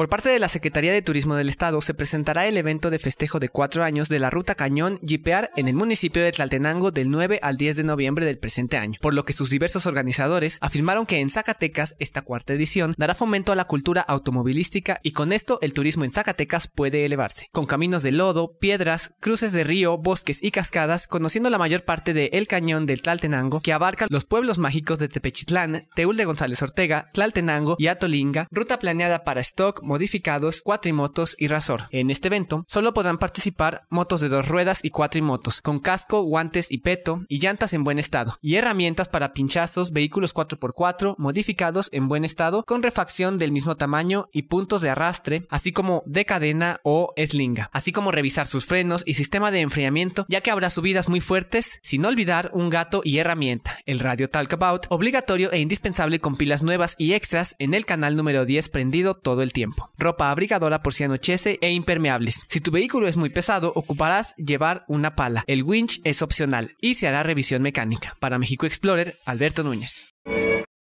Por parte de la Secretaría de Turismo del Estado se presentará el evento de festejo de cuatro años de la ruta Cañón yipear en el municipio de Tlaltenango del 9 al 10 de noviembre del presente año, por lo que sus diversos organizadores afirmaron que en Zacatecas esta cuarta edición dará fomento a la cultura automovilística y con esto el turismo en Zacatecas puede elevarse. Con caminos de lodo, piedras, cruces de río, bosques y cascadas, conociendo la mayor parte de El Cañón del Tlaltenango que abarca los pueblos mágicos de Tepechitlán, Teúl de González Ortega, Tlaltenango y Atolinga, ruta planeada para Stock, modificados, cuatrimotos y razor. En este evento solo podrán participar motos de dos ruedas y cuatrimotos, con casco, guantes y peto y llantas en buen estado, y herramientas para pinchazos, vehículos 4x4 modificados en buen estado con refacción del mismo tamaño y puntos de arrastre, así como de cadena o eslinga, así como revisar sus frenos y sistema de enfriamiento, ya que habrá subidas muy fuertes, sin olvidar un gato y herramienta, el radio Talkabout, obligatorio e indispensable con pilas nuevas y extras en el canal número 10 prendido todo el tiempo ropa abrigadora por si anochece e impermeables. Si tu vehículo es muy pesado, ocuparás llevar una pala. El winch es opcional y se hará revisión mecánica. Para México Explorer, Alberto Núñez.